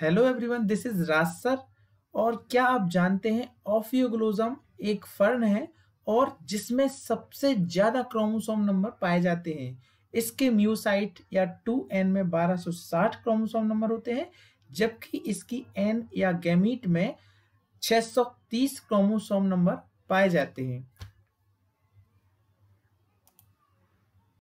hello everyone this is Raj sir और क्या आप जानते हैं ऑफियोग्लोजम एक फर्न है और जिसमें सबसे ज्यादा क्रोमोसोम नंबर पाए जाते हैं इसके म्यूसाइट या टू एन में 1260 क्रोमोसोम नंबर होते हैं जबकि इसकी एन या गैमीट में 630 क्रोमोसोम नंबर पाए जाते हैं